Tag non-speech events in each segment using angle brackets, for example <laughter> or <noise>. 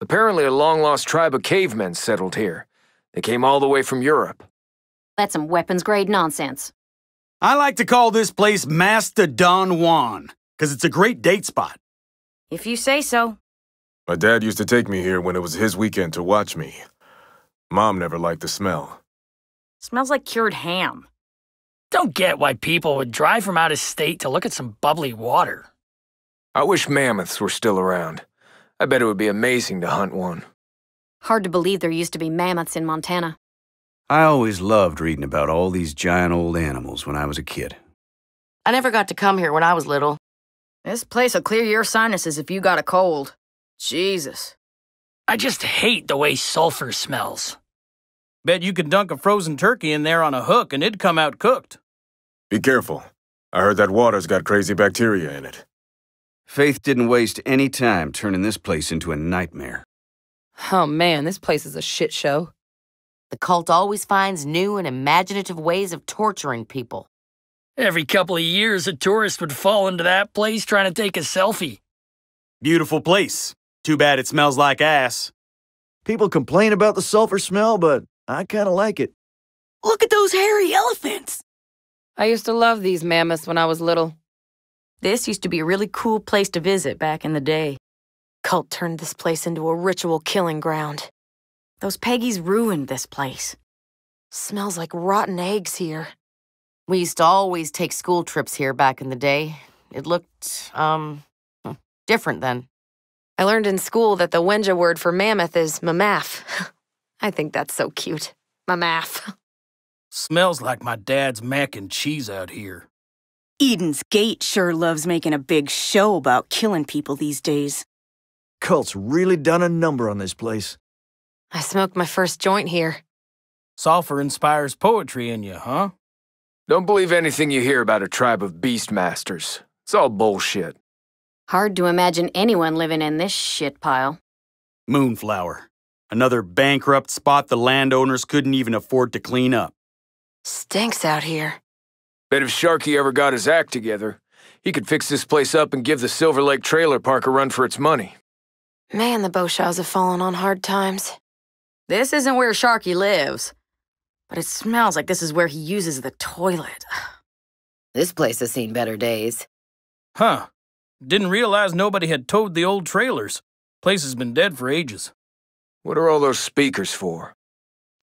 Apparently a long-lost tribe of cavemen settled here. They came all the way from Europe. That's some weapons-grade nonsense. I like to call this place Master Don Juan, because it's a great date spot. If you say so. My dad used to take me here when it was his weekend to watch me. Mom never liked the smell. Smells like cured ham. Don't get why people would drive from out of state to look at some bubbly water. I wish mammoths were still around. I bet it would be amazing to hunt one. Hard to believe there used to be mammoths in Montana. I always loved reading about all these giant old animals when I was a kid. I never got to come here when I was little. This place'll clear your sinuses if you got a cold. Jesus. I just hate the way sulfur smells. Bet you could dunk a frozen turkey in there on a hook and it'd come out cooked. Be careful. I heard that water's got crazy bacteria in it. Faith didn't waste any time turning this place into a nightmare. Oh man, this place is a shit show. The cult always finds new and imaginative ways of torturing people. Every couple of years, a tourist would fall into that place trying to take a selfie. Beautiful place. Too bad it smells like ass. People complain about the sulfur smell, but I kind of like it. Look at those hairy elephants! I used to love these mammoths when I was little. This used to be a really cool place to visit back in the day. Cult turned this place into a ritual killing ground. Those Peggy's ruined this place. Smells like rotten eggs here. We used to always take school trips here back in the day. It looked, um, hmm, different then. I learned in school that the Wenja word for mammoth is mamaf. <laughs> I think that's so cute. Mamaf. <laughs> Smells like my dad's mac and cheese out here. Eden's Gate sure loves making a big show about killing people these days. Cult's really done a number on this place. I smoked my first joint here. Sulfur inspires poetry in you, huh? Don't believe anything you hear about a tribe of beast masters. It's all bullshit. Hard to imagine anyone living in this shit pile. Moonflower. Another bankrupt spot the landowners couldn't even afford to clean up. Stinks out here. Bet if Sharkey ever got his act together, he could fix this place up and give the Silver Lake Trailer Park a run for its money. Man, the Beauchamps have fallen on hard times. This isn't where Sharky lives, but it smells like this is where he uses the toilet. <sighs> This place has seen better days. Huh. Didn't realize nobody had towed the old trailers. Place has been dead for ages. What are all those speakers for?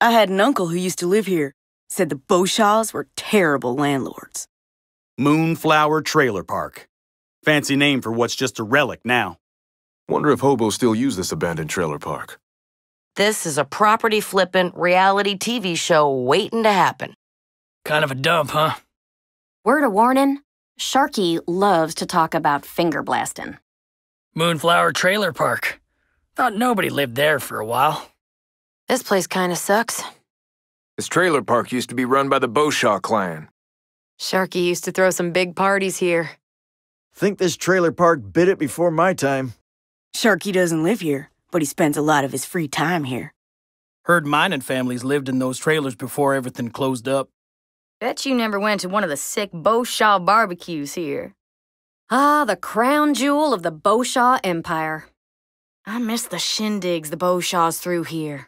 I had an uncle who used to live here said the Beauchamps were terrible landlords. Moonflower Trailer Park. Fancy name for what's just a relic now. Wonder if hobos still use this abandoned trailer park. This is a property flippant reality TV show waiting to happen. Kind of a dump, huh? Word of warning Sharky loves to talk about finger blasting. Moonflower Trailer Park. Thought nobody lived there for a while. This place kinda sucks. This trailer park used to be run by the Bowshaw clan. Sharky used to throw some big parties here. Think this trailer park bit it before my time. Sharky doesn't live here, but he spends a lot of his free time here. Heard mining families lived in those trailers before everything closed up. Bet you never went to one of the sick Bowshaw barbecues here. Ah, the crown jewel of the Bowshaw Empire. I miss the shindigs the Bowshaws threw here.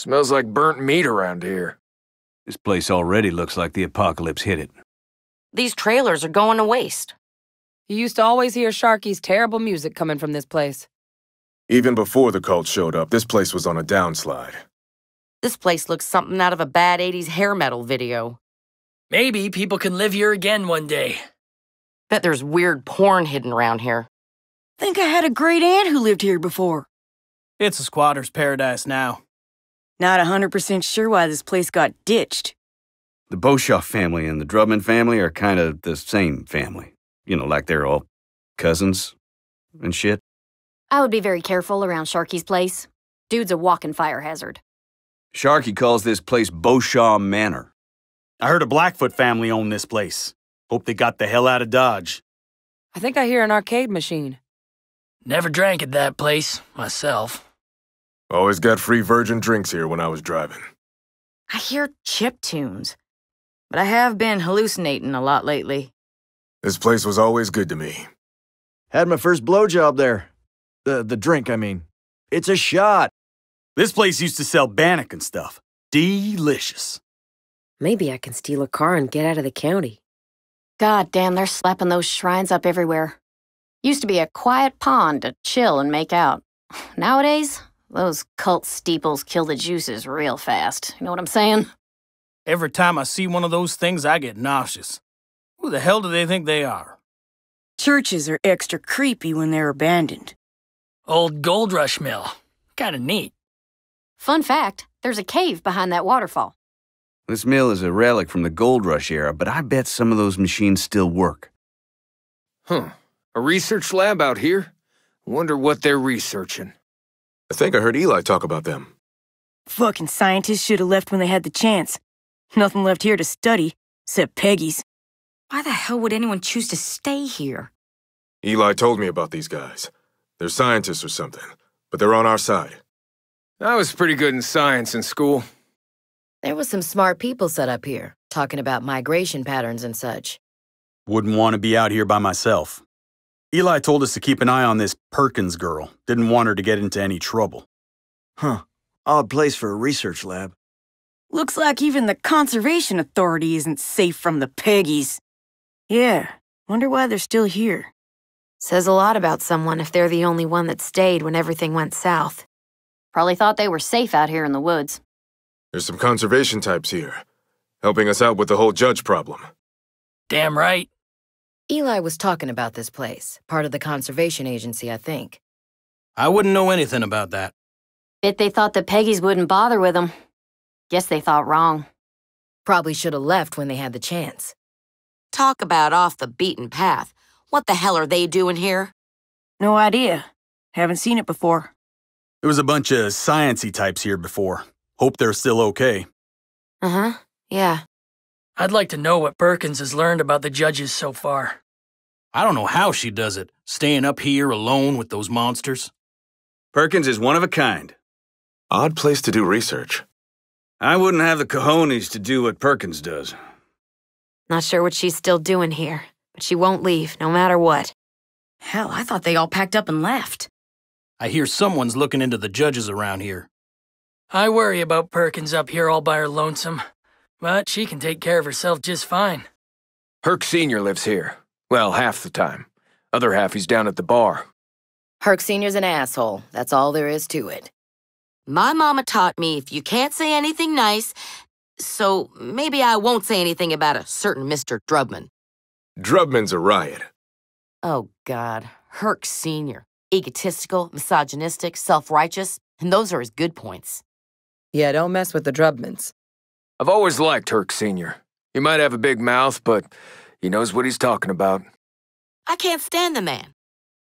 Smells like burnt meat around here. This place already looks like the apocalypse hit it. These trailers are going to waste. You used to always hear Sharky's terrible music coming from this place. Even before the cult showed up, this place was on a downslide. This place looks something out of a bad 80s hair metal video. Maybe people can live here again one day. Bet there's weird porn hidden around here. Think I had a great aunt who lived here before. It's a squatter's paradise now. Not 100% sure why this place got ditched. The Boshoff family and the Drubman family are kind of the same family. You know, like they're all cousins and shit. I would be very careful around Sharky's place. Dude's a walking fire hazard. Sharky calls this place Boshaw Manor. I heard a Blackfoot family owned this place. Hope they got the hell out of Dodge. I think I hear an arcade machine. Never drank at that place, myself. Always got free virgin drinks here when I was driving. I hear chip tunes, but I have been hallucinating a lot lately. This place was always good to me. Had my first blowjob there. The, the drink, I mean. It's a shot. This place used to sell bannock and stuff. Delicious. Maybe I can steal a car and get out of the county. God damn, they're slapping those shrines up everywhere. Used to be a quiet pond to chill and make out. <sighs> Nowadays, those cult steeples kill the juices real fast. You know what I'm saying? Every time I see one of those things, I get nauseous. Who the hell do they think they are? Churches are extra creepy when they're abandoned. Old gold rush mill. Kinda neat. Fun fact, there's a cave behind that waterfall. This mill is a relic from the gold rush era, but I bet some of those machines still work. Huh. A research lab out here? Wonder what they're researching. I think I heard Eli talk about them. Fucking scientists should have left when they had the chance. Nothing left here to study, except Peggy's. Why the hell would anyone choose to stay here? Eli told me about these guys. They're scientists or something, but they're on our side. I was pretty good in science in school. There was some smart people set up here, talking about migration patterns and such. Wouldn't want to be out here by myself. Eli told us to keep an eye on this Perkins girl. Didn't want her to get into any trouble. Huh. Odd place for a research lab. Looks like even the Conservation Authority isn't safe from the Peggies. Yeah, wonder why they're still here. Says a lot about someone if they're the only one that stayed when everything went south. Probably thought they were safe out here in the woods. There's some conservation types here, helping us out with the whole judge problem. Damn right. Eli was talking about this place, part of the conservation agency, I think. I wouldn't know anything about that. Bet they thought the Peggy's wouldn't bother with them. Guess they thought wrong. Probably should have left when they had the chance. Talk about off the beaten path. What the hell are they doing here? No idea. Haven't seen it before. There was a bunch of sciency types here before. Hope they're still okay. Uh-huh. Yeah. I'd like to know what Perkins has learned about the judges so far. I don't know how she does it, staying up here alone with those monsters. Perkins is one of a kind. Odd place to do research. I wouldn't have the cojones to do what Perkins does. Not sure what she's still doing here, but she won't leave, no matter what. Hell, I thought they all packed up and left. I hear someone's looking into the judges around here. I worry about Perkins up here all by her lonesome. But she can take care of herself just fine. Herc Sr. lives here. Well, half the time. Other half he's down at the bar. Herc Sr.'s an asshole. That's all there is to it. My mama taught me if you can't say anything nice, so maybe I won't say anything about a certain Mr. Drubman. Drubman's a riot. Oh, God. Herc Sr. Egotistical, misogynistic, self-righteous, and those are his good points. Yeah, don't mess with the Drubmans. I've always liked Turk Sr. He might have a big mouth, but he knows what he's talking about. I can't stand the man.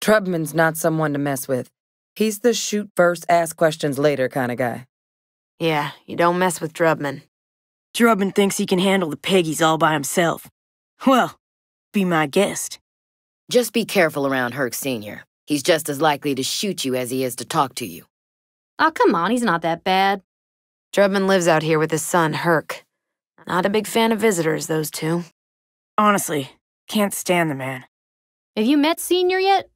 Trubman's not someone to mess with. He's the shoot first, ask questions later kind of guy. Yeah, you don't mess with Drubman. Drubman thinks he can handle the piggies all by himself. Well, be my guest. Just be careful around Herc Sr. He's just as likely to shoot you as he is to talk to you. Oh, come on, he's not that bad. Drubman lives out here with his son, Herc. Not a big fan of visitors, those two. Honestly, can't stand the man. Have you met Senior yet?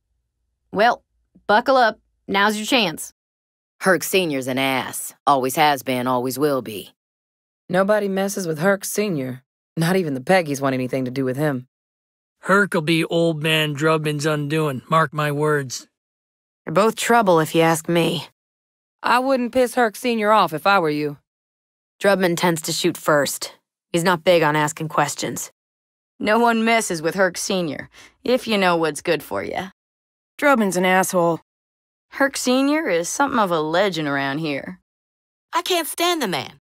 Well, buckle up. Now's your chance. Herc Senior's an ass. Always has been, always will be. Nobody messes with Herc Senior. Not even the Peggies want anything to do with him. Herc'll be old man Drubman's undoing, mark my words. They're both trouble if you ask me. I wouldn't piss Herc Sr. off if I were you. Drubman tends to shoot first. He's not big on asking questions. No one messes with Herc Sr., if you know what's good for you. Drubman's an asshole. Herc Sr. is something of a legend around here. I can't stand the man.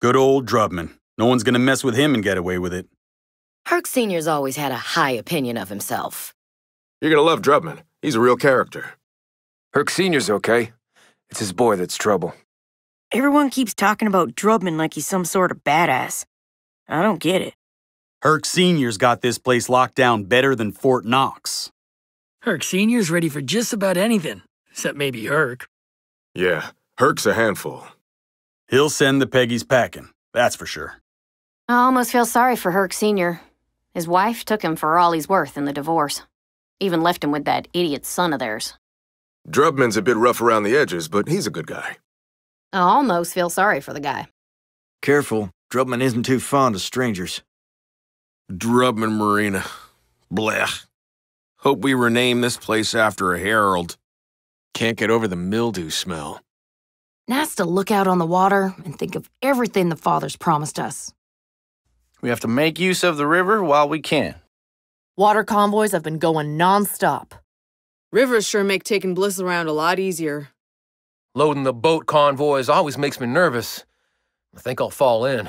Good old Drubman. No one's gonna mess with him and get away with it. Herc Sr.'s always had a high opinion of himself. You're gonna love Drubman. He's a real character. Herc Sr.'s okay. It's his boy that's trouble. Everyone keeps talking about Drubman like he's some sort of badass. I don't get it. Herc Sr.'s got this place locked down better than Fort Knox. Herc Sr.'s ready for just about anything, except maybe Herc. Yeah, Herc's a handful. He'll send the Peggy's packing, that's for sure. I almost feel sorry for Herc Sr. His wife took him for all he's worth in the divorce. Even left him with that idiot son of theirs. Drubman's a bit rough around the edges, but he's a good guy. I almost feel sorry for the guy. Careful, Drubman isn't too fond of strangers. Drubman Marina. Blech. Hope we rename this place after a herald. Can't get over the mildew smell. Nice to look out on the water and think of everything the Father's promised us. We have to make use of the river while we can. Water convoys have been going nonstop. Rivers sure make taking Bliss around a lot easier. Loading the boat convoys always makes me nervous. I think I'll fall in.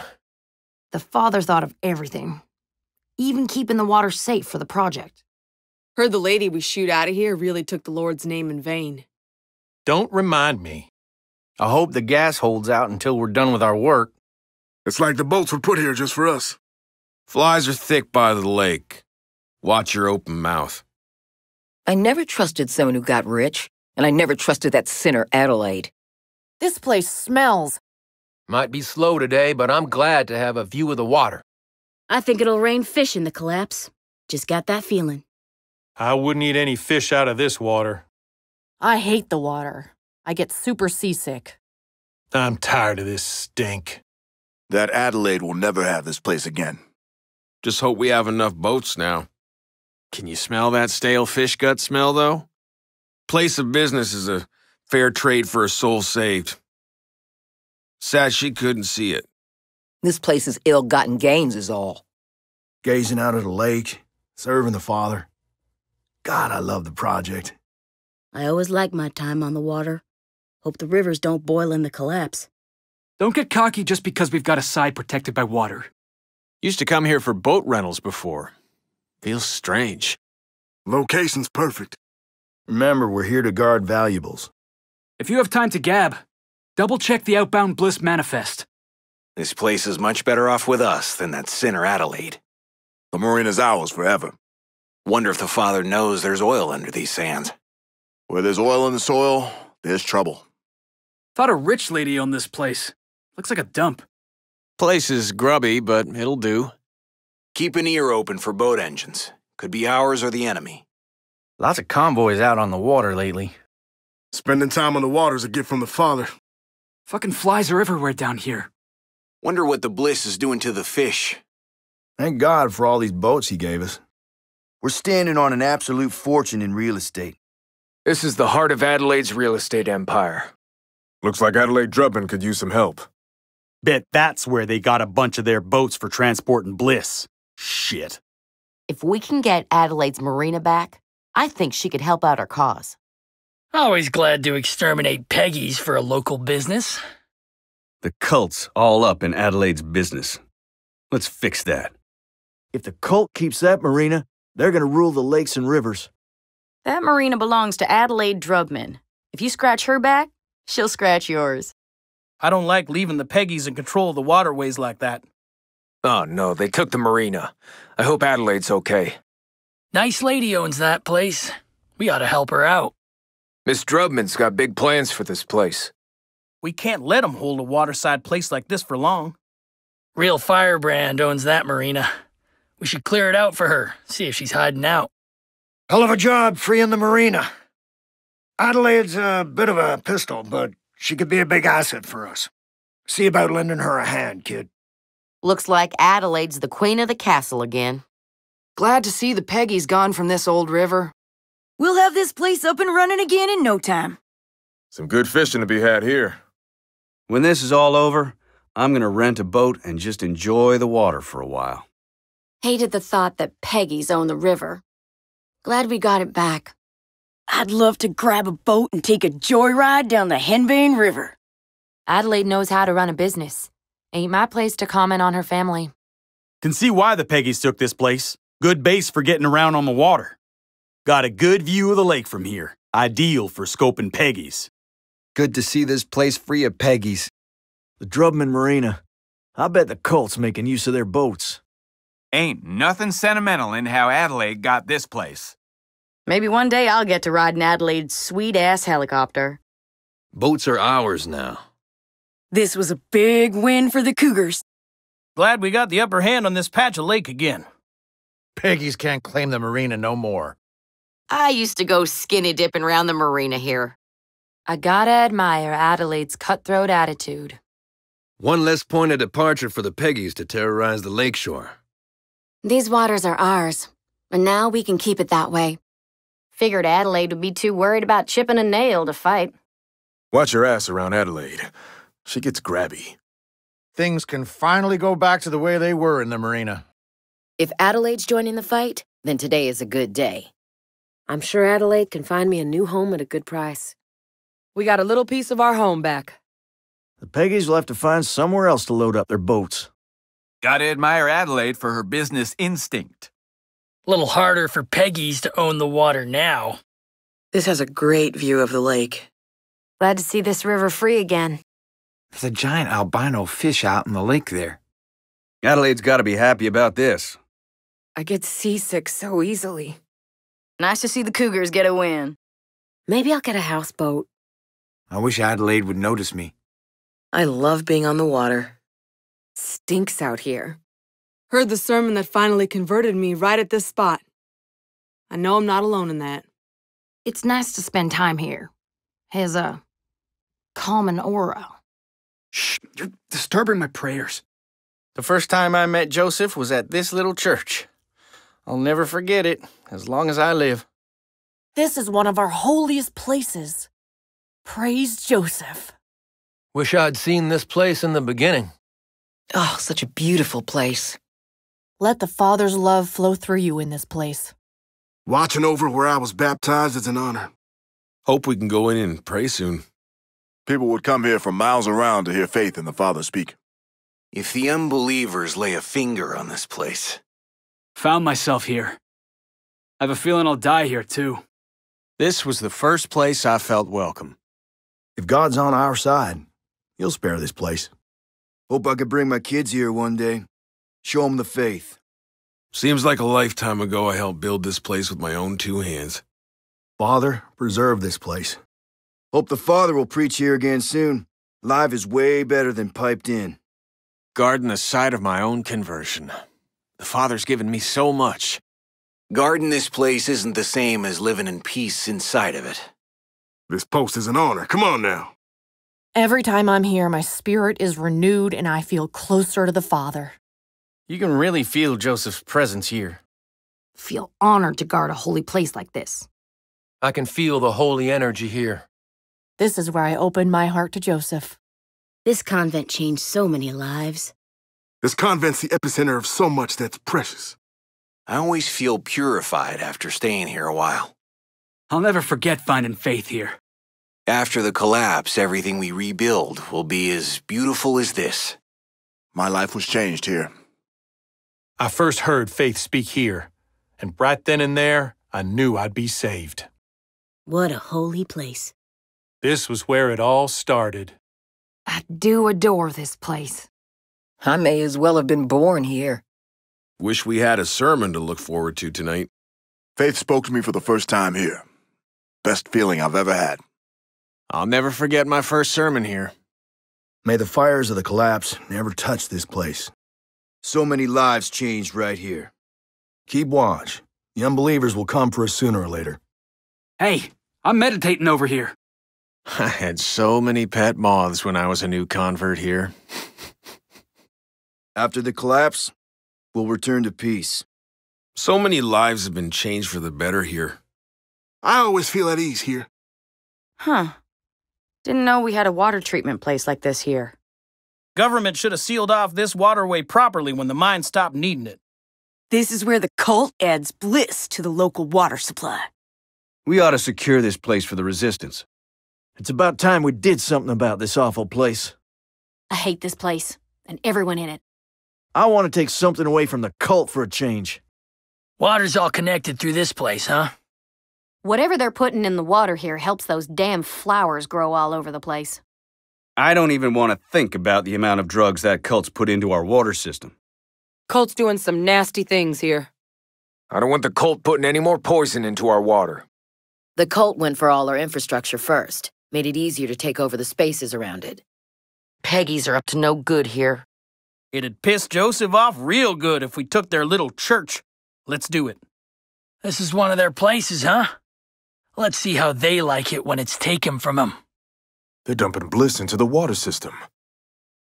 The father thought of everything. Even keeping the water safe for the project. Heard the lady we shoot out of here really took the Lord's name in vain. Don't remind me. I hope the gas holds out until we're done with our work. It's like the boats were put here just for us. Flies are thick by the lake. Watch your open mouth. I never trusted someone who got rich, and I never trusted that sinner Adelaide. This place smells. Might be slow today, but I'm glad to have a view of the water. I think it'll rain fish in the collapse. Just got that feeling. I wouldn't eat any fish out of this water. I hate the water. I get super seasick. I'm tired of this stink. That Adelaide will never have this place again. Just hope we have enough boats now. Can you smell that stale fish gut smell, though? Place of business is a fair trade for a soul saved. Sad she couldn't see it. This place's ill-gotten gains is all. Gazing out at the lake, serving the Father. God, I love the project. I always like my time on the water. Hope the rivers don't boil in the collapse. Don't get cocky just because we've got a side protected by water. Used to come here for boat rentals before. Feels strange. Location's perfect. Remember, we're here to guard valuables. If you have time to gab, double-check the outbound Bliss manifest. This place is much better off with us than that sinner Adelaide. The marina's ours forever. Wonder if the father knows there's oil under these sands. Where there's oil in the soil, there's trouble. Thought a rich lady owned this place. Looks like a dump. Place is grubby, but it'll do. Keep an ear open for boat engines. Could be ours or the enemy. Lots of convoys out on the water lately. Spending time on the water's a gift from the Father. Fucking flies are everywhere down here. Wonder what the bliss is doing to the fish. Thank God for all these boats he gave us. We're standing on an absolute fortune in real estate. This is the heart of Adelaide's real estate empire. Looks like Adelaide Drubbin could use some help. Bet that's where they got a bunch of their boats for transporting bliss. Shit. If we can get Adelaide's marina back, I think she could help out our cause. Always glad to exterminate Peggy's for a local business. The cult's all up in Adelaide's business. Let's fix that. If the cult keeps that marina, they're going to rule the lakes and rivers. That marina belongs to Adelaide Drubman. If you scratch her back, she'll scratch yours. I don't like leaving the Peggies in control of the waterways like that. Oh no, they took the marina. I hope Adelaide's okay. Nice lady owns that place. We ought to help her out. Miss Drubman's got big plans for this place. We can't let 'em hold a waterside place like this for long. Real Firebrand owns that marina. We should clear it out for her, see if she's hiding out. Hell of a job freeing the marina. Adelaide's a bit of a pistol, but she could be a big asset for us. See about lending her a hand, kid. Looks like Adelaide's the queen of the castle again. Glad to see the Peggy's gone from this old river. We'll have this place up and running again in no time. Some good fishing to be had here. When this is all over, I'm going to rent a boat and just enjoy the water for a while. Hated the thought that Peggy's owned the river. Glad we got it back. I'd love to grab a boat and take a joyride down the Henbane River. Adelaide knows how to run a business. Ain't my place to comment on her family. Can see why the Peggies took this place. Good base for getting around on the water. Got a good view of the lake from here. Ideal for scoping Peggies. Good to see this place free of Peggies. The Drubman Marina. I bet the Colt's making use of their boats. Ain't nothing sentimental in how Adelaide got this place. Maybe one day I'll get to ride in Adelaide's sweet-ass helicopter. Boats are ours now. This was a big win for the Cougars. Glad we got the upper hand on this patch of lake again. Piggies can't claim the marina no more. I used to go skinny dipping around the marina here. I gotta admire Adelaide's cutthroat attitude. One less point of departure for the Peggies to terrorize the lakeshore. These waters are ours, and now we can keep it that way. Figured Adelaide would be too worried about chipping a nail to fight. Watch your ass around Adelaide. She gets grabby. Things can finally go back to the way they were in the marina. If Adelaide's joining the fight, then today is a good day. I'm sure Adelaide can find me a new home at a good price. We got a little piece of our home back. The Peggy's will have to find somewhere else to load up their boats. Gotta admire Adelaide for her business instinct. A Little harder for Peggy's to own the water now. This has a great view of the lake. Glad to see this river free again. There's a giant albino fish out in the lake there. Adelaide's gotta be happy about this. I get seasick so easily. Nice to see the Cougars get a win. Maybe I'll get a houseboat. I wish Adelaide would notice me. I love being on the water. Stinks out here. Heard the sermon that finally converted me right at this spot. I know I'm not alone in that. It's nice to spend time here. Has a calming aura. Shh, you're disturbing my prayers. The first time I met Joseph was at this little church. I'll never forget it, as long as I live. This is one of our holiest places. Praise Joseph. Wish I'd seen this place in the beginning. Oh, such a beautiful place. Let the Father's love flow through you in this place. Watching over where I was baptized is an honor. Hope we can go in and pray soon. People would come here from miles around to hear faith and the Father speak. If the unbelievers lay a finger on this place. Found myself here. I have a feeling I'll die here, too. This was the first place I felt welcome. If God's on our side, he'll spare this place. Hope I could bring my kids here one day. Show them the faith. Seems like a lifetime ago I helped build this place with my own two hands. Father, preserve this place. Hope the Father will preach here again soon. Live is way better than piped in. Guarding the site of my own conversion. The Father's given me so much. Guarding this place isn't the same as living in peace inside of it. This post is an honor. Come on now. Every time I'm here, my spirit is renewed and I feel closer to the Father. You can really feel Joseph's presence here. Feel honored to guard a holy place like this. I can feel the holy energy here. This is where I opened my heart to Joseph. This convent changed so many lives. This convent's the epicenter of so much that's precious. I always feel purified after staying here a while. I'll never forget finding faith here. After the collapse, everything we rebuild will be as beautiful as this. My life was changed here. I first heard Faith speak here, and right then and there, I knew I'd be saved. What a holy place. This was where it all started. I do adore this place. I may as well have been born here. Wish we had a sermon to look forward to tonight. Faith spoke to me for the first time here. Best feeling I've ever had. I'll never forget my first sermon here. May the fires of the collapse never touch this place. So many lives changed right here. Keep watch. The unbelievers will come for us sooner or later. Hey, I'm meditating over here. <laughs> I had so many pet moths when I was a new convert here. <laughs> After the collapse, we'll return to peace. So many lives have been changed for the better here. I always feel at ease here. Huh. Didn't know we had a water treatment place like this here. Government should have sealed off this waterway properly when the mine stopped needing it. This is where the cult adds bliss to the local water supply. We ought to secure this place for the resistance. It's about time we did something about this awful place. I hate this place, and everyone in it. I want to take something away from the cult for a change. Water's all connected through this place, huh? Whatever they're putting in the water here helps those damn flowers grow all over the place. I don't even want to think about the amount of drugs that cult's put into our water system. Cult's doing some nasty things here. I don't want the cult putting any more poison into our water. The cult went for all our infrastructure first made it easier to take over the spaces around it. Peggy's are up to no good here. It'd piss Joseph off real good if we took their little church. Let's do it. This is one of their places, huh? Let's see how they like it when it's taken from them. They're dumping bliss into the water system.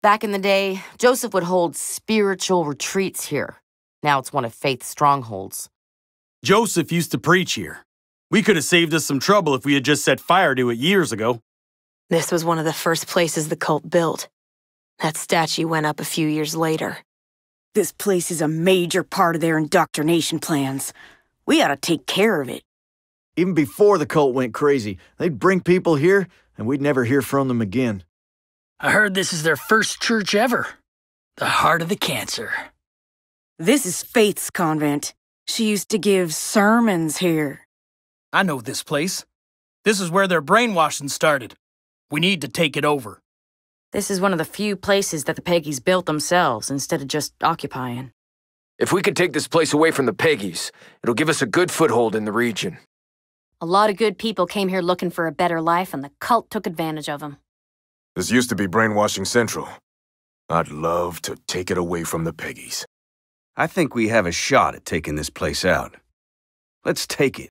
Back in the day, Joseph would hold spiritual retreats here. Now it's one of Faith's strongholds. Joseph used to preach here. We could have saved us some trouble if we had just set fire to it years ago. This was one of the first places the cult built. That statue went up a few years later. This place is a major part of their indoctrination plans. We ought to take care of it. Even before the cult went crazy, they'd bring people here, and we'd never hear from them again. I heard this is their first church ever. The heart of the cancer. This is Faith's convent. She used to give sermons here. I know this place. This is where their brainwashing started. We need to take it over. This is one of the few places that the Peggies built themselves instead of just occupying. If we could take this place away from the Peggies, it'll give us a good foothold in the region. A lot of good people came here looking for a better life, and the cult took advantage of them. This used to be Brainwashing Central. I'd love to take it away from the Peggies. I think we have a shot at taking this place out. Let's take it.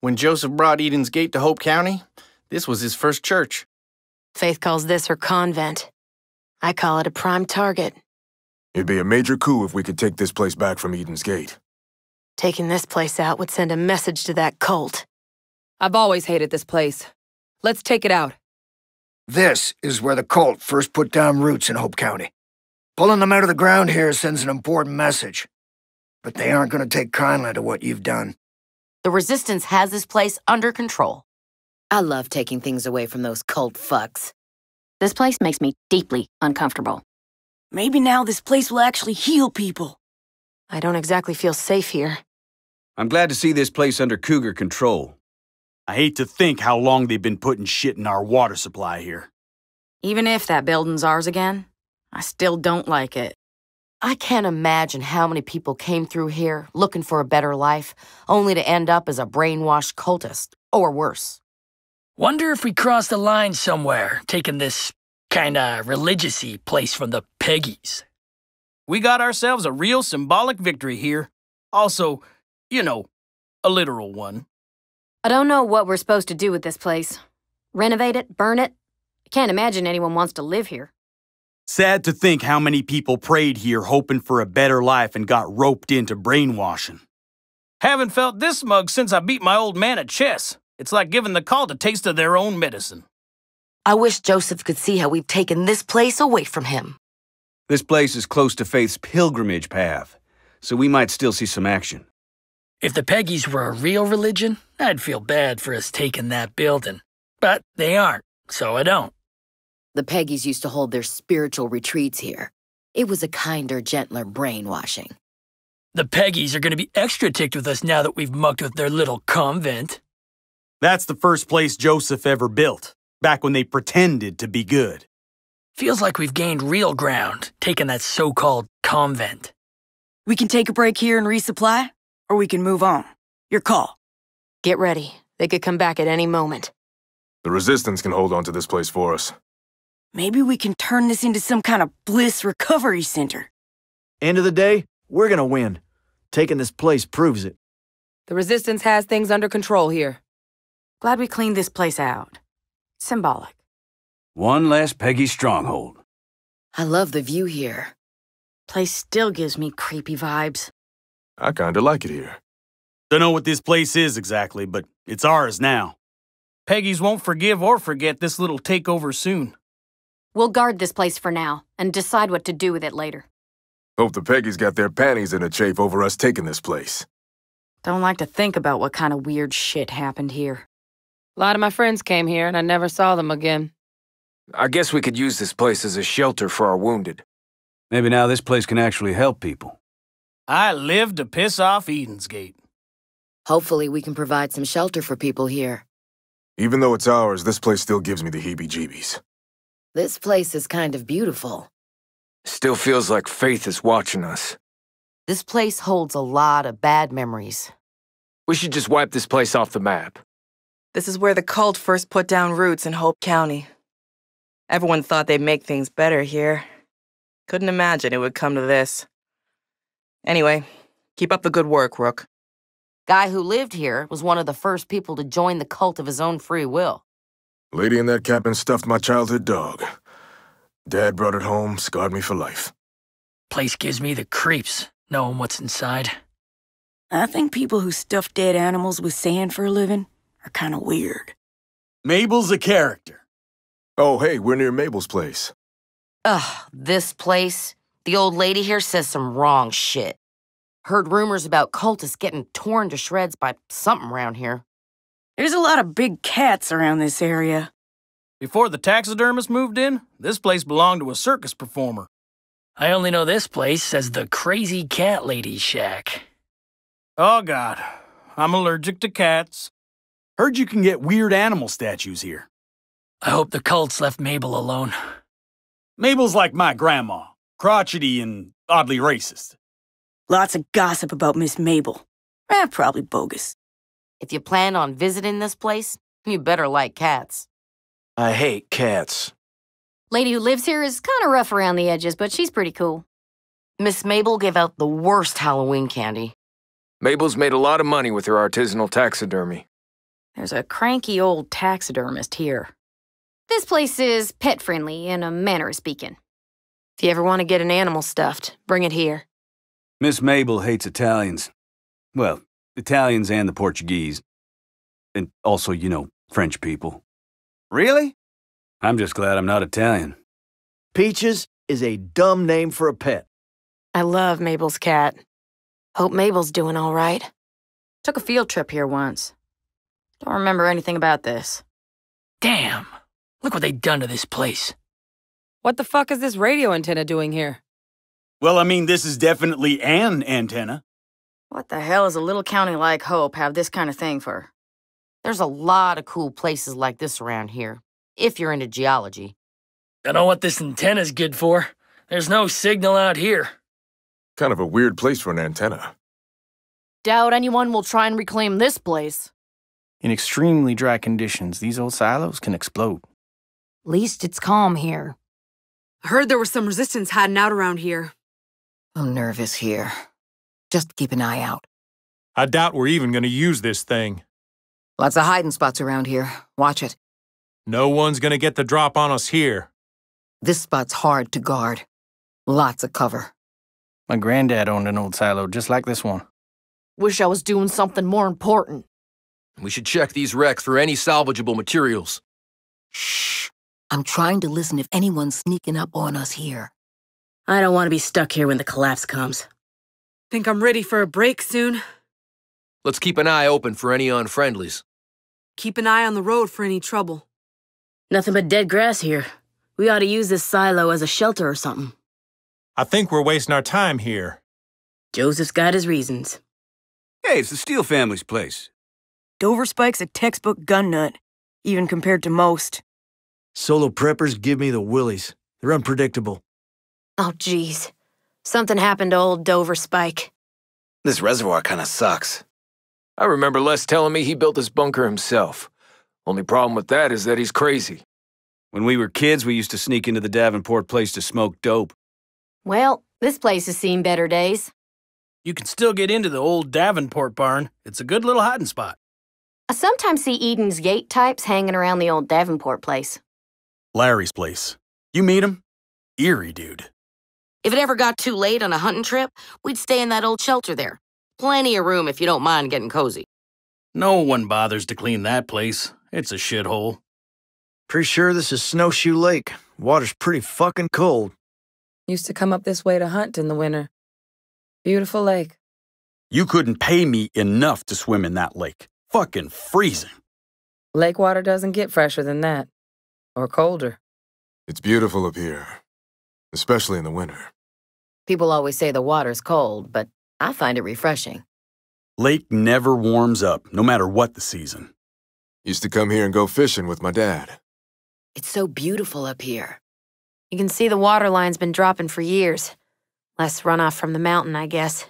When Joseph brought Eden's Gate to Hope County, this was his first church. Faith calls this her convent. I call it a prime target. It'd be a major coup if we could take this place back from Eden's Gate. Taking this place out would send a message to that cult. I've always hated this place. Let's take it out. This is where the cult first put down roots in Hope County. Pulling them out of the ground here sends an important message. But they aren't going to take kindly to what you've done. The Resistance has this place under control. I love taking things away from those cult fucks. This place makes me deeply uncomfortable. Maybe now this place will actually heal people. I don't exactly feel safe here. I'm glad to see this place under Cougar control. I hate to think how long they've been putting shit in our water supply here. Even if that building's ours again, I still don't like it. I can't imagine how many people came through here looking for a better life, only to end up as a brainwashed cultist, or worse. Wonder if we crossed the line somewhere, taking this kinda religiousy place from the Peggies. We got ourselves a real symbolic victory here. Also, you know, a literal one. I don't know what we're supposed to do with this place. Renovate it? Burn it? I can't imagine anyone wants to live here. Sad to think how many people prayed here hoping for a better life and got roped into brainwashing. Haven't felt this mug since I beat my old man at chess. It's like giving the cult a taste of their own medicine. I wish Joseph could see how we've taken this place away from him. This place is close to Faith's pilgrimage path, so we might still see some action. If the Peggies were a real religion, I'd feel bad for us taking that building. But they aren't, so I don't. The Peggies used to hold their spiritual retreats here. It was a kinder, gentler brainwashing. The Peggies are going to be extra ticked with us now that we've mucked with their little convent. That's the first place Joseph ever built, back when they pretended to be good. Feels like we've gained real ground, taking that so-called convent. We can take a break here and resupply, or we can move on. Your call. Get ready. They could come back at any moment. The Resistance can hold on to this place for us. Maybe we can turn this into some kind of bliss recovery center. End of the day, we're gonna win. Taking this place proves it. The Resistance has things under control here. Glad we cleaned this place out. Symbolic. One last Peggy stronghold. I love the view here. Place still gives me creepy vibes. I kinda like it here. Don't know what this place is exactly, but it's ours now. Peggy's won't forgive or forget this little takeover soon. We'll guard this place for now, and decide what to do with it later. Hope the Peggy's got their panties in a chafe over us taking this place. Don't like to think about what kind of weird shit happened here. A lot of my friends came here, and I never saw them again. I guess we could use this place as a shelter for our wounded. Maybe now this place can actually help people. I live to piss off Eden's Gate. Hopefully we can provide some shelter for people here. Even though it's ours, this place still gives me the heebie-jeebies. This place is kind of beautiful. Still feels like Faith is watching us. This place holds a lot of bad memories. We should just wipe this place off the map. This is where the cult first put down roots in Hope County. Everyone thought they'd make things better here. Couldn't imagine it would come to this. Anyway, keep up the good work, Rook. Guy who lived here was one of the first people to join the cult of his own free will. Lady in that cabin stuffed my childhood dog. Dad brought it home, scarred me for life. Place gives me the creeps, knowing what's inside. I think people who stuff dead animals with sand for a living are kind of weird. Mabel's a character. Oh, hey, we're near Mabel's place. Ugh, this place. The old lady here says some wrong shit. Heard rumors about cultists getting torn to shreds by something around here. There's a lot of big cats around this area. Before the taxidermist moved in, this place belonged to a circus performer. I only know this place as the Crazy Cat Lady Shack. Oh, God. I'm allergic to cats. Heard you can get weird animal statues here. I hope the cults left Mabel alone. Mabel's like my grandma, crotchety and oddly racist. Lots of gossip about Miss Mabel. Eh, probably bogus. If you plan on visiting this place, you better like cats. I hate cats. Lady who lives here is kind of rough around the edges, but she's pretty cool. Miss Mabel gave out the worst Halloween candy. Mabel's made a lot of money with her artisanal taxidermy. There's a cranky old taxidermist here. This place is pet friendly, in a manner of speaking. If you ever want to get an animal stuffed, bring it here. Miss Mabel hates Italians. Well, Italians and the Portuguese. And also, you know, French people. Really? I'm just glad I'm not Italian. Peaches is a dumb name for a pet. I love Mabel's cat. Hope Mabel's doing all right. Took a field trip here once. Don't remember anything about this. Damn! Look what they done to this place. What the fuck is this radio antenna doing here? Well, I mean, this is definitely an antenna. What the hell is a little county like Hope have this kind of thing for? There's a lot of cool places like this around here, if you're into geology. I know what this antenna's good for. There's no signal out here. Kind of a weird place for an antenna. Doubt anyone will try and reclaim this place. In extremely dry conditions, these old silos can explode. Least it's calm here. I heard there was some resistance hiding out around here. I'm nervous here. Just keep an eye out. I doubt we're even going to use this thing. Lots of hiding spots around here. Watch it. No one's going to get the drop on us here. This spot's hard to guard. Lots of cover. My granddad owned an old silo just like this one. Wish I was doing something more important. We should check these wrecks for any salvageable materials. Shh. I'm trying to listen if anyone's sneaking up on us here. I don't want to be stuck here when the collapse comes. Think I'm ready for a break soon? Let's keep an eye open for any unfriendlies. Keep an eye on the road for any trouble. Nothing but dead grass here. We ought to use this silo as a shelter or something. I think we're wasting our time here. Joseph's got his reasons. Hey, it's the Steele family's place. Dover Spike's a textbook gun nut, even compared to most. Solo preppers give me the willies. They're unpredictable. Oh, jeez. Something happened to old Dover Spike. This reservoir kinda sucks. I remember Les telling me he built this bunker himself. Only problem with that is that he's crazy. When we were kids, we used to sneak into the Davenport place to smoke dope. Well, this place has seen better days. You can still get into the old Davenport barn. It's a good little hiding spot. I sometimes see Eden's Gate types hanging around the old Davenport place. Larry's place. You meet him? Eerie dude. If it ever got too late on a hunting trip, we'd stay in that old shelter there. Plenty of room if you don't mind getting cozy. No one bothers to clean that place. It's a shithole. Pretty sure this is Snowshoe Lake. Water's pretty fucking cold. Used to come up this way to hunt in the winter. Beautiful lake. You couldn't pay me enough to swim in that lake. Fucking freezing. Lake water doesn't get fresher than that. Or colder. It's beautiful up here. Especially in the winter. People always say the water's cold, but I find it refreshing. Lake never warms up, no matter what the season. Used to come here and go fishing with my dad. It's so beautiful up here. You can see the water line's been dropping for years. Less runoff from the mountain, I guess.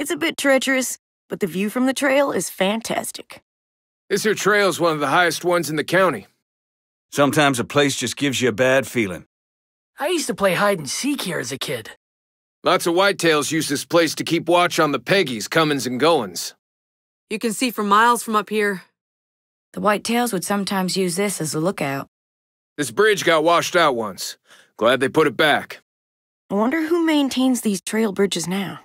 It's a bit treacherous, but the view from the trail is fantastic. This here trail's one of the highest ones in the county. Sometimes a place just gives you a bad feeling. I used to play hide and seek here as a kid. Lots of whitetails use this place to keep watch on the Peggy's comings and goings. You can see for miles from up here. The whitetails would sometimes use this as a lookout. This bridge got washed out once. Glad they put it back. I wonder who maintains these trail bridges now.